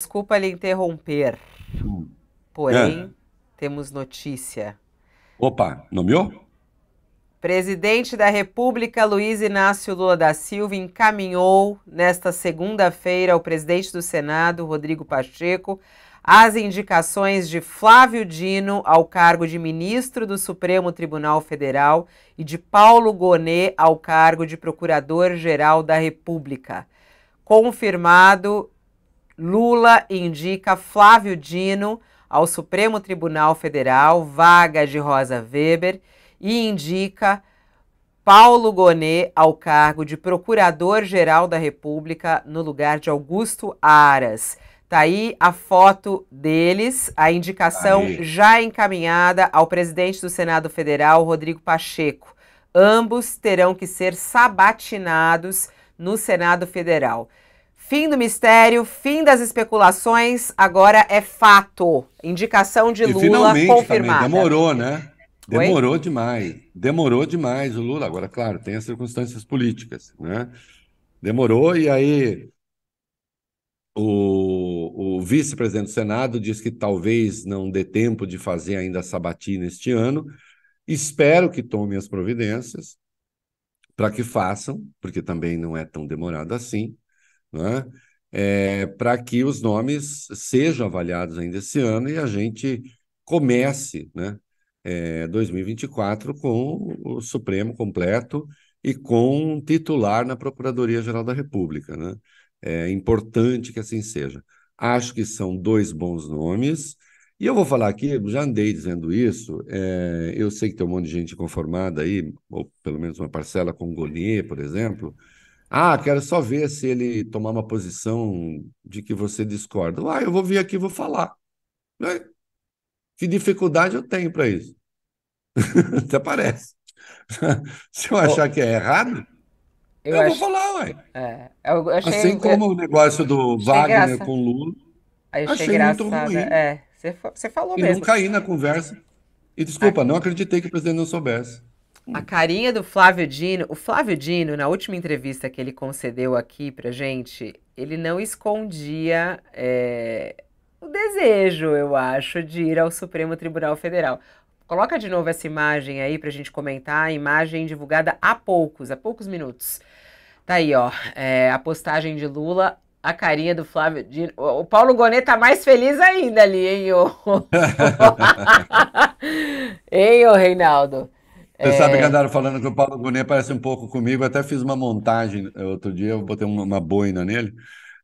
Desculpa lhe interromper, hum. porém é. temos notícia. Opa, nomeou? Presidente da República Luiz Inácio Lula da Silva encaminhou nesta segunda-feira ao presidente do Senado, Rodrigo Pacheco, as indicações de Flávio Dino ao cargo de ministro do Supremo Tribunal Federal e de Paulo Gonet ao cargo de Procurador-Geral da República. Confirmado Lula indica Flávio Dino ao Supremo Tribunal Federal, vaga de Rosa Weber, e indica Paulo Gonet ao cargo de Procurador-Geral da República no lugar de Augusto Aras. Tá aí a foto deles, a indicação aí. já encaminhada ao presidente do Senado Federal, Rodrigo Pacheco. Ambos terão que ser sabatinados no Senado Federal. Fim do mistério, fim das especulações, agora é fato. Indicação de e Lula confirmada. Também, demorou, né? Demorou Oi? demais. Demorou demais o Lula. Agora, claro, tem as circunstâncias políticas, né? Demorou e aí o, o vice-presidente do Senado diz que talvez não dê tempo de fazer ainda a sabatina este ano. Espero que tome as providências para que façam, porque também não é tão demorado assim né? É, para que os nomes sejam avaliados ainda esse ano e a gente comece né, é, 2024 com o Supremo completo e com um titular na Procuradoria-Geral da República. Né? É importante que assim seja. Acho que são dois bons nomes. E eu vou falar aqui, já andei dizendo isso, é, eu sei que tem um monte de gente conformada aí, ou pelo menos uma parcela com Golier, por exemplo, ah, quero só ver se ele tomar uma posição de que você discorda. Ah, eu vou vir aqui e vou falar. Né? Que dificuldade eu tenho para isso? Até parece. se eu achar que é errado, eu, eu acho... vou falar, ué. É, eu achei... Assim como o negócio do Wagner graça. com Lula, Aí eu achei, achei muito ruim. É, você falou e mesmo. não caí na conversa. E desculpa, ah. não acreditei que o presidente não soubesse. A carinha do Flávio Dino. O Flávio Dino, na última entrevista que ele concedeu aqui pra gente, ele não escondia é, o desejo, eu acho, de ir ao Supremo Tribunal Federal. Coloca de novo essa imagem aí pra gente comentar. A imagem divulgada há poucos, há poucos minutos. Tá aí, ó. É, a postagem de Lula a carinha do Flávio Dino. O Paulo Gonet tá mais feliz ainda ali, hein, ô? hein, ô Reinaldo? Você é... sabe que é. andaram falando que o Paulo Gunet parece um pouco comigo. Eu até fiz uma montagem outro dia, eu botei uma, boina nele.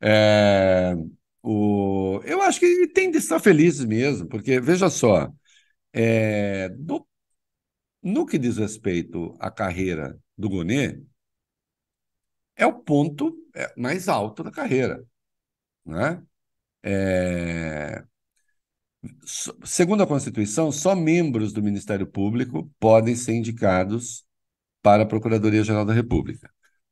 É... O... Eu acho que ele tem de estar feliz mesmo, porque, veja só, é... do... no que diz respeito à carreira do Gunet, é o ponto é, mais alto da carreira. Né? É segundo a Constituição, só membros do Ministério Público podem ser indicados para a Procuradoria-Geral da República.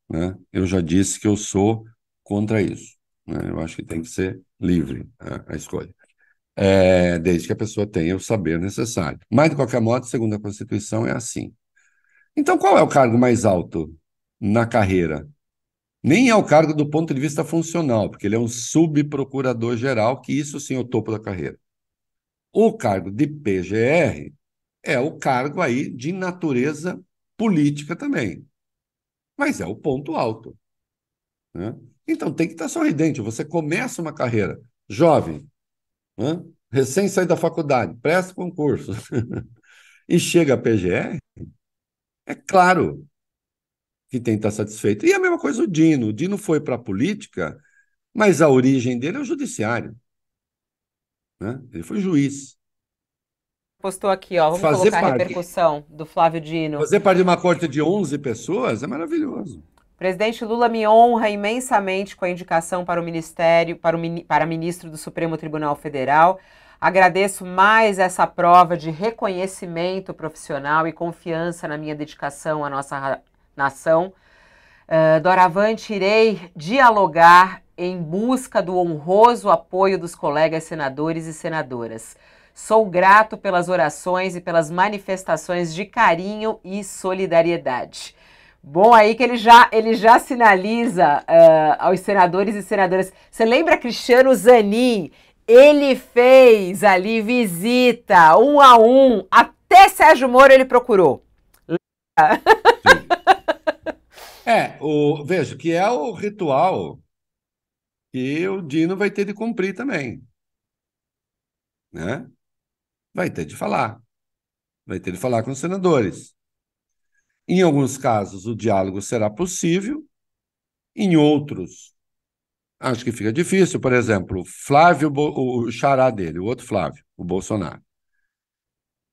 Né? Eu já disse que eu sou contra isso. Né? Eu acho que tem que ser livre a, a escolha. É, desde que a pessoa tenha o saber necessário. Mas, de qualquer modo, segundo a Constituição, é assim. Então, qual é o cargo mais alto na carreira? Nem é o cargo do ponto de vista funcional, porque ele é um subprocurador-geral, que isso sim é o topo da carreira. O cargo de PGR é o cargo aí de natureza política também, mas é o ponto alto. Né? Então tem que estar sorridente. Você começa uma carreira jovem, né? recém sair da faculdade, presta concurso e chega a PGR, é claro que tem que estar satisfeito. E a mesma coisa o Dino. O Dino foi para a política, mas a origem dele é o judiciário. Né? Ele foi juiz. Postou aqui, ó, vamos Fazer colocar parte. a repercussão do Flávio Dino. Fazer parte de uma corte de 11 pessoas é maravilhoso. Presidente Lula me honra imensamente com a indicação para o ministério, para, o, para ministro do Supremo Tribunal Federal. Agradeço mais essa prova de reconhecimento profissional e confiança na minha dedicação à nossa nação. Uh, doravante, irei dialogar em busca do honroso apoio dos colegas senadores e senadoras. Sou grato pelas orações e pelas manifestações de carinho e solidariedade. Bom, aí que ele já, ele já sinaliza uh, aos senadores e senadoras. Você lembra Cristiano Zanin? Ele fez ali visita, um a um, até Sérgio Moro ele procurou. É, o, vejo que é o ritual que o Dino vai ter de cumprir também. Né? Vai ter de falar. Vai ter de falar com os senadores. Em alguns casos, o diálogo será possível, em outros, acho que fica difícil. Por exemplo, Flávio, o xará dele, o outro Flávio, o Bolsonaro,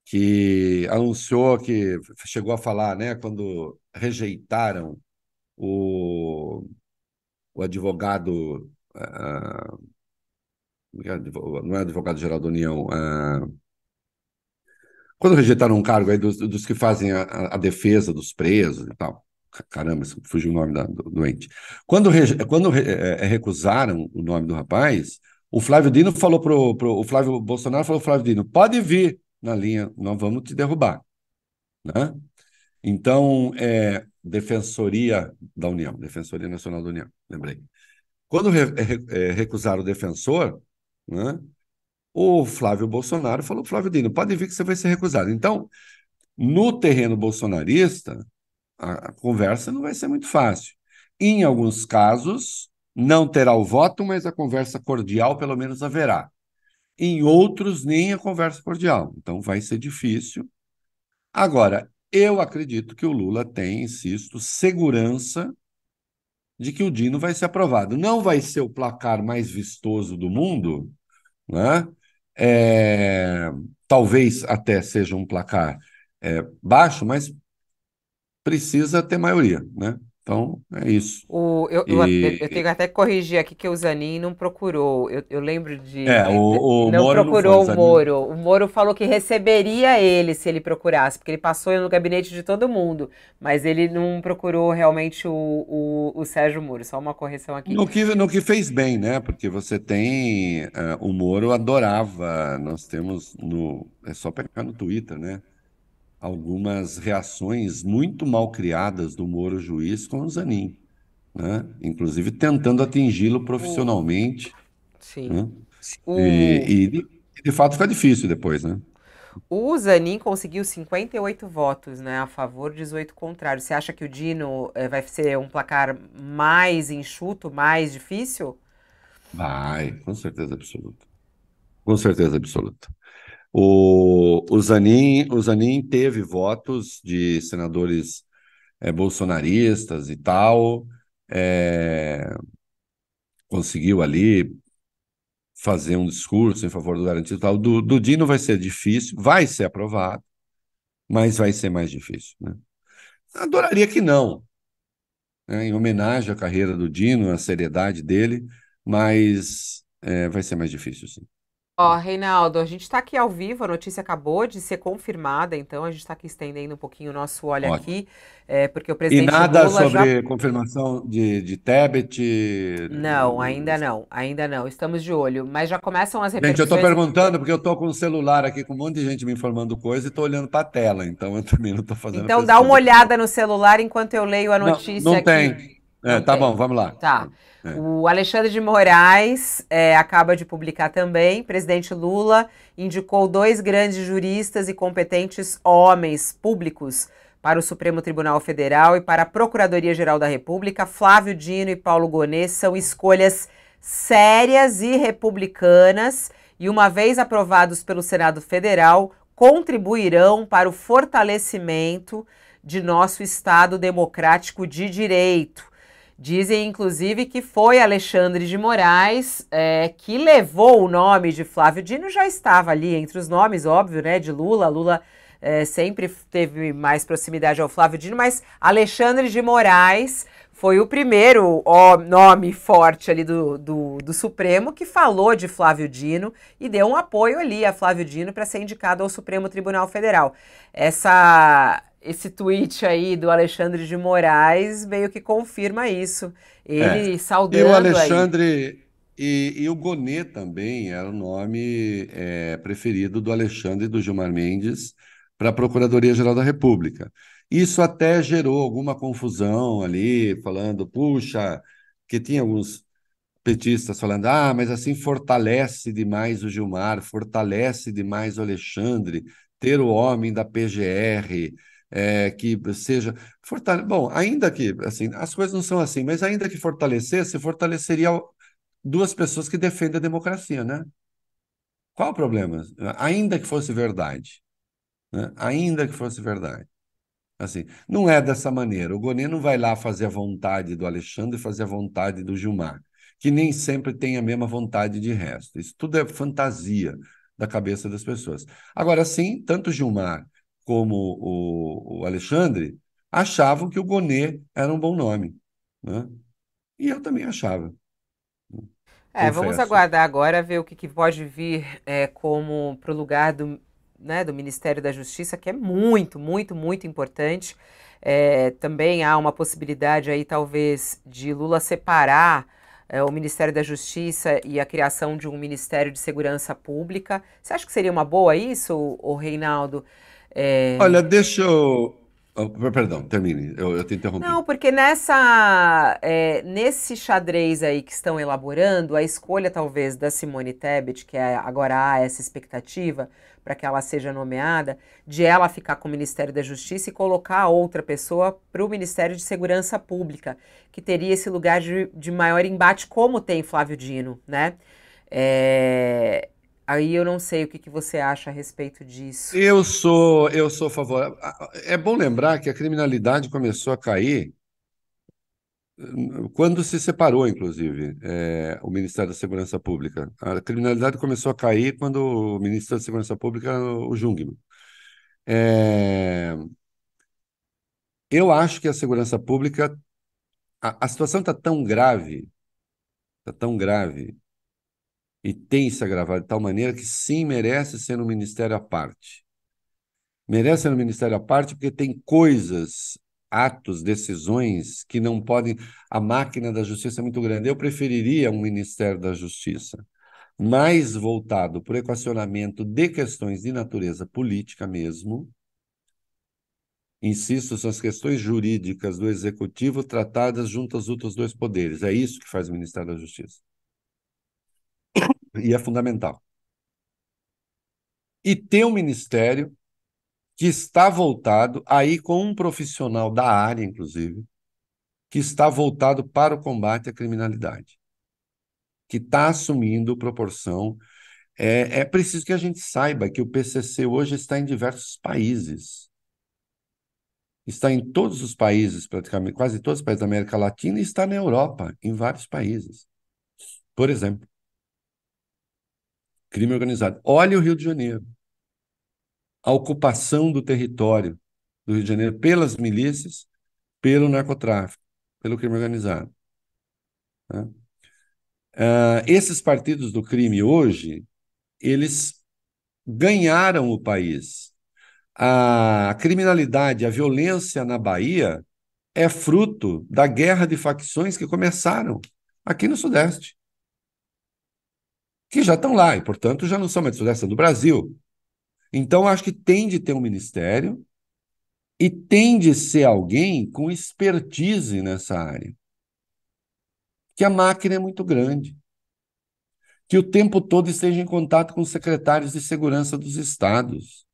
que anunciou que chegou a falar, né, quando rejeitaram o, o advogado ah, é, não é advogado-geral da União, é, quando rejeitaram um cargo aí dos, dos que fazem a, a, defesa dos presos e tal, caramba, fugiu o nome da, do doente. Quando, quando re, é, é, recusaram o nome do rapaz, o Flávio Dino falou pro, pro o Flávio Bolsonaro falou Flávio Dino, pode vir na linha, nós vamos te derrubar, né? Então, é Defensoria da União, Defensoria Nacional da União, lembrei. Quando recusar é, é, recusaram o defensor, né, o Flávio Bolsonaro falou: Flávio Dino, pode vir que você vai ser recusado. Então, no terreno bolsonarista, a conversa não vai ser muito fácil. Em alguns casos, não terá o voto, mas a conversa cordial pelo menos haverá. Em outros, nem a conversa cordial. Então, vai ser difícil. Agora, eu acredito que o Lula tem, insisto, segurança de que o Dino vai ser aprovado. Não vai ser o placar mais vistoso do mundo, né? É, talvez até seja um placar é, baixo, mas precisa ter maioria, né? Então, é isso. O, eu, e, eu, tenho até que corrigir aqui que o Zanin não procurou. Eu, eu lembro de. É, o, o não Moro procurou não foi, o Moro. O Moro falou que receberia ele se ele procurasse, porque ele passou no gabinete de todo mundo. Mas ele não procurou realmente o, o, o Sérgio Moro. Só uma correção aqui. No que, no que fez bem, né? Porque você tem. Uh, o Moro adorava. Nós temos no. É só pegar no Twitter, né? algumas reações muito mal criadas do Moro juiz com o Zanin, né? inclusive tentando atingi-lo profissionalmente. Sim. Né? O... E, e, de fato fica difícil depois, né? O Zanin conseguiu 58 votos, né, a favor, 18 contrários. Você acha que o Dino eh, vai ser um placar mais enxuto, mais difícil? Vai, com certeza absoluta. Com certeza absoluta. O, o, Zanin, o Zanin teve votos de senadores é, bolsonaristas e tal, é, conseguiu ali fazer um discurso em favor do garantido e tal. Do, do Dino vai ser difícil, vai ser aprovado, mas vai ser mais difícil. Né? Adoraria que não, né? em homenagem à carreira do Dino, à seriedade dele, mas é, vai ser mais difícil, sim. Ó, oh, Reinaldo, a gente está aqui ao vivo, a notícia acabou de ser confirmada, então a gente está aqui estendendo um pouquinho o nosso olho Ótimo. aqui, é, porque o presidente. E nada Lula sobre já... confirmação de, de Tebet? Não, ainda não, ainda não, estamos de olho, mas já começam as repercussões. Gente, eu estou perguntando porque eu estou com o um celular aqui com um monte de gente me informando coisa e estou olhando para a tela, então eu também não estou fazendo. Então dá uma olhada no celular enquanto eu leio a notícia não, não aqui. Não tem. É, tá bom, vamos lá. Tá. É. O Alexandre de Moraes é, acaba de publicar também. Presidente Lula indicou dois grandes juristas e competentes homens públicos para o Supremo Tribunal Federal e para a Procuradoria-Geral da República. Flávio Dino e Paulo Gonet são escolhas sérias e republicanas e, uma vez aprovados pelo Senado Federal, contribuirão para o fortalecimento de nosso Estado democrático de direito. Dizem, inclusive, que foi Alexandre de Moraes é, que levou o nome de Flávio Dino, já estava ali entre os nomes, óbvio, né, de Lula. Lula é, sempre teve mais proximidade ao Flávio Dino, mas Alexandre de Moraes foi o primeiro nome forte ali do, do, do, Supremo que falou de Flávio Dino e deu um apoio ali a Flávio Dino para ser indicado ao Supremo Tribunal Federal. Essa, esse tweet aí do Alexandre de Moraes meio que confirma isso. Ele é. saudando. E o Alexandre e, e, o Gonê também era é o nome é, preferido do Alexandre e do Gilmar Mendes para a Procuradoria-Geral da República. Isso até gerou alguma confusão ali, falando, puxa, que tinha alguns petistas falando, ah, mas assim fortalece demais o Gilmar, fortalece demais o Alexandre, ter o homem da PGR, é, eh, que seja fortale... bom ainda que assim as coisas não são assim mas ainda que fortalecesse fortaleceria duas pessoas que defendem a democracia né qual o problema ainda que fosse verdade né? ainda que fosse verdade Assim, não é dessa maneira. O Gonê não vai lá fazer a vontade do Alexandre, fazer a vontade do Gilmar, que nem sempre tem a mesma vontade de resto. Isso tudo é fantasia da cabeça das pessoas. Agora, sim, tanto o Gilmar como o, o Alexandre achavam que o Gonê era um bom nome. Né? E eu também achava. É, vamos aguardar agora ver o que, que pode vir é, como para o lugar do né, do Ministério da Justiça, que é muito, muito, muito importante. É, também há uma possibilidade aí, talvez, de Lula separar é, o Ministério da Justiça e a criação de um Ministério de Segurança Pública. Você acha que seria uma boa isso, o Reinaldo? É... Olha, deixa eu Oh, perdão, termine, eu, eu te interrompi. Não, porque nessa, é, nesse xadrez aí que estão elaborando, a escolha talvez da Simone Tebet, que é, agora há essa expectativa para que ela seja nomeada, de ela ficar com o Ministério da Justiça e colocar outra pessoa para o Ministério de Segurança Pública, que teria esse lugar de, de maior embate, como tem Flávio Dino, né? É, Aí eu não sei o que, que você acha a respeito disso. Eu sou, eu sou favorável. É bom lembrar que a criminalidade começou a cair eh, quando se separou, inclusive, é, o Ministério da Segurança Pública. A criminalidade começou a cair quando o ministro da Segurança Pública o Jungmann. É, eh, eu acho que a segurança pública. A, a situação está tão grave, está tão grave, e tem se agravado de tal maneira que sim merece ser um ministério à parte. Merece ser um ministério à parte porque tem coisas, atos, decisões que não podem. A máquina da justiça é muito grande. Eu preferiria um ministério da justiça mais voltado para o equacionamento de questões de natureza política mesmo. Insisto, são as questões jurídicas do executivo tratadas junto aos outros dois poderes. É isso que faz o Ministério da Justiça e é fundamental. E ter um ministério que está voltado aí com um profissional da área, inclusive, que está voltado para o combate à criminalidade, que está assumindo proporção. É, é preciso que a gente saiba que o PCC hoje está em diversos países. Está em todos os países, praticamente, quase todos os países da América Latina, e está na Europa, em vários países. Por exemplo, crime organizado. Olha o Rio de Janeiro. A ocupação do território do Rio de Janeiro pelas milícias, pelo narcotráfico, pelo crime organizado. Uh, esses partidos do crime hoje, eles ganharam o país. A criminalidade, a violência na Bahia é fruto da guerra de facções que começaram aqui no Sudeste que já estão lá e, portanto, já não são uma insurgência do Brasil. Então, acho que tem de ter um ministério e tem de ser alguém com expertise nessa área. Que a máquina é muito grande. Que o tempo todo esteja em contato com os secretários de segurança dos estados.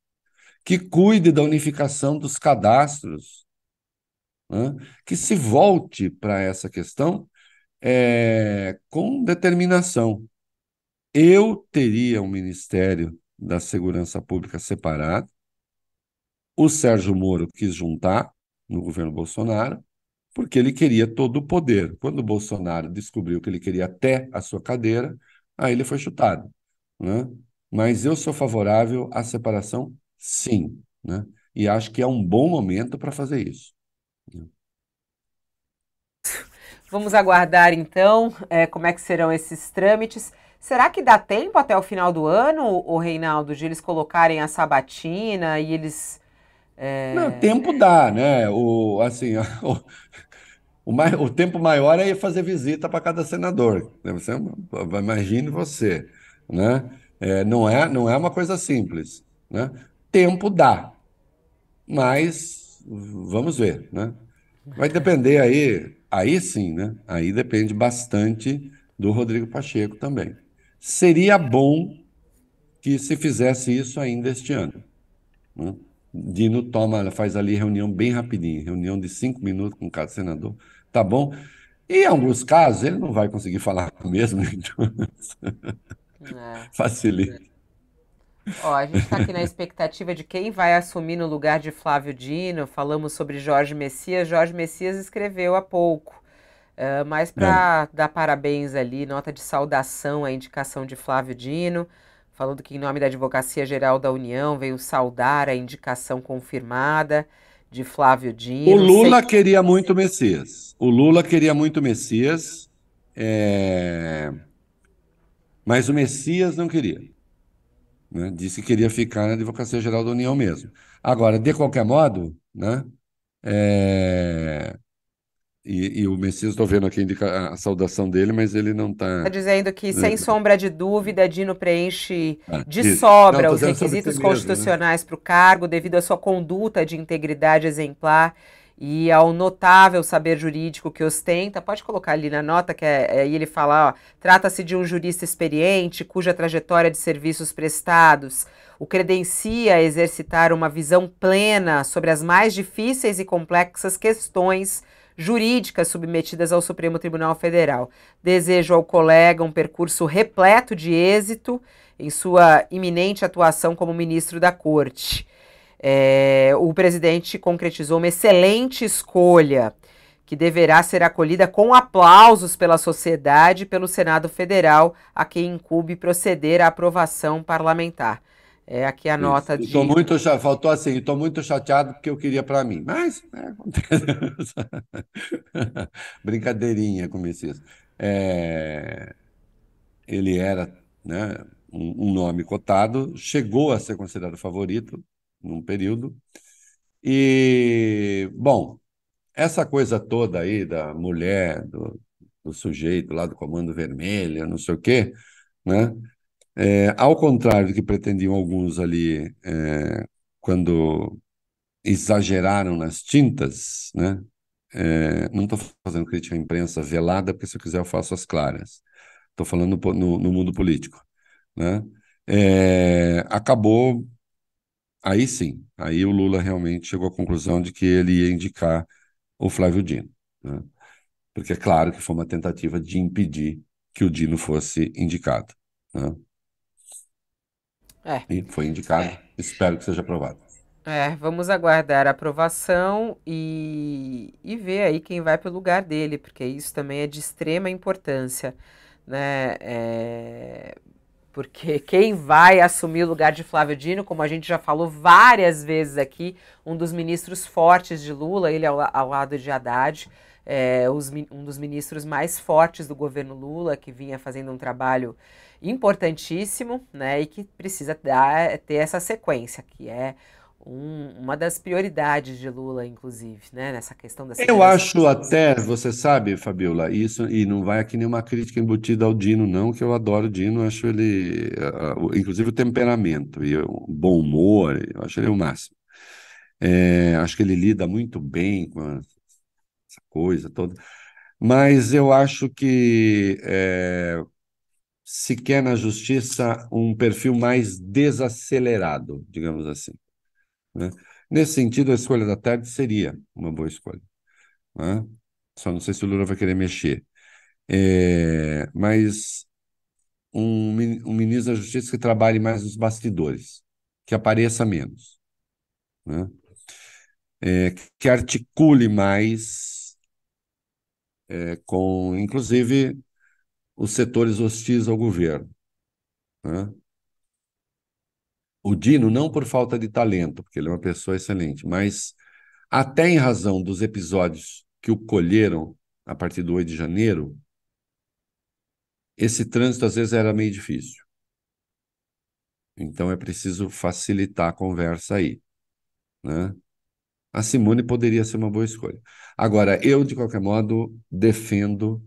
Que cuide da unificação dos cadastros. Né? Que se volte para essa questão é, com determinação eu teria um Ministério da Segurança Pública separado. O Sérgio Moro quis juntar no governo Bolsonaro, porque ele queria todo o poder. Quando o Bolsonaro descobriu que ele queria até a sua cadeira, aí ele foi chutado. Né? Mas eu sou favorável à separação, sim. Né? E acho que é um bom momento para fazer isso. Vamos aguardar, então, é, como é que serão esses trâmites. Será que dá tempo até o final do ano, o Reinaldo, de eles colocarem a sabatina e eles. É... Não, tempo dá, né? O, assim, o, o, o tempo maior é fazer visita para cada senador. Né? Você, imagine você, né? É, não, é, não é uma coisa simples, né? Tempo dá, mas vamos ver, né? Vai depender aí, aí sim, né? Aí depende bastante do Rodrigo Pacheco também. Seria bom que se fizesse isso ainda este ano. Né? Dino toma, faz ali reunião bem rapidinho, reunião de cinco minutos com cada senador, tá bom? E em alguns casos ele não vai conseguir falar mesmo, né? então é, facilita. É. Ó, a gente está aqui na expectativa de quem vai assumir no lugar de Flávio Dino. Falamos sobre Jorge Messias. Jorge Messias escreveu há pouco. Uh, mas para é. dar parabéns ali, nota de saudação à indicação de Flávio Dino, falando que em nome da Advocacia Geral da União veio saudar a indicação confirmada de Flávio Dino. O Lula queria muito Messias. O Lula queria muito Messias, é... mas o Messias não queria. Né? Disse que queria ficar na Advocacia Geral da União mesmo. Agora, de qualquer modo, né? É... E, e, o Messias, estou vendo aqui a saudação dele, mas ele não está. Está dizendo que, né? sem sombra de dúvida, Dino preenche ah, de sobra não, os requisitos né? constitucionais né? para o cargo, devido à sua conduta de integridade exemplar e ao notável saber jurídico que ostenta. Pode colocar ali na nota que é, é, ele fala: trata-se de um jurista experiente cuja trajetória de serviços prestados o credencia a exercitar uma visão plena sobre as mais difíceis e complexas questões jurídicas submetidas ao Supremo Tribunal Federal. Desejo ao colega um percurso repleto de êxito em sua iminente atuação como ministro da Corte. É, o presidente concretizou uma excelente escolha que deverá ser acolhida com aplausos pela sociedade e pelo Senado Federal, a quem incube proceder à aprovação parlamentar. É aqui a nota Isso. de. muito, faltou assim, estou muito chateado porque eu queria para mim. Mas né, acontece. Brincadeirinha com Messias. É... Ele era né, um, um nome cotado, chegou a ser considerado favorito num período. E, bom, essa coisa toda aí da mulher, do, do sujeito lá do Comando Vermelho, não sei o quê, né? É, ao contrário do que pretendiam alguns ali é, quando exageraram nas tintas, né? É, não estou fazendo crítica à imprensa velada, porque se eu quiser eu faço as claras. Estou falando no, no, mundo político. Né? É, acabou, aí sim, aí o Lula realmente chegou à conclusão de que ele ia indicar o Flávio Dino. Né? Porque é claro que foi uma tentativa de impedir que o Dino fosse indicado. Né? É. E foi indicado. É. Espero que seja aprovado. É, vamos aguardar a aprovação e, e ver aí quem vai para o lugar dele, porque isso também é de extrema importância, né? É, porque quem vai assumir o lugar de Flávio Dino, como a gente já falou várias vezes aqui, um dos ministros fortes de Lula, ele ao, ao lado de Haddad, é, os, um dos ministros mais fortes do governo Lula, que vinha fazendo um trabalho importantíssimo, né, e que precisa dar, ter essa sequência, que é um, uma das prioridades de Lula, inclusive, né, nessa questão da Eu acho até, você sabe, Fabiola, isso, e não vai aqui nenhuma crítica embutida ao Dino, não, que eu adoro o Dino, acho ele, inclusive o temperamento e o bom humor, eu acho ele o máximo. É, acho que ele lida muito bem com a, essa coisa toda. Mas eu acho que é, se quer na justiça um perfil mais desacelerado, digamos assim. Né? Nesse sentido, a escolha da tarde seria uma boa escolha. Né? Só não sei se o Lula vai querer mexer. É, mas um, um, ministro da Justiça que trabalhe mais nos bastidores, que apareça menos, né? é, que articule mais, é, com, inclusive, os setores hostis ao governo. Né? O Dino, não por falta de talento, porque ele é uma pessoa excelente, mas até em razão dos episódios que o colheram a partir do 8 de janeiro, esse trânsito às vezes era meio difícil. Então é preciso facilitar a conversa aí. Né? A Simone poderia ser uma boa escolha. Agora, eu, de qualquer modo, defendo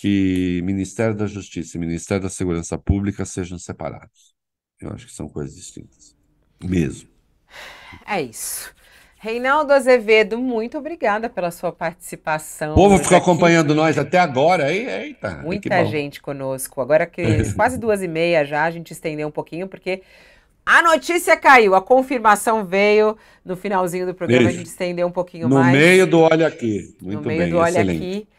que Ministério da Justiça e Ministério da Segurança Pública sejam separados. Eu acho que são coisas distintas. Mesmo. É isso. Reinaldo Azevedo, muito obrigada pela sua participação. O povo ficou aqui. acompanhando nós até agora, aí, Eita, Muita gente conosco. Agora que quase duas e meia já, a gente estendeu um pouquinho, porque a notícia caiu, a confirmação veio no finalzinho do programa, Beijo. a gente estendeu um pouquinho no mais. No meio do Olha Aqui. Muito no meio do Olha Aqui.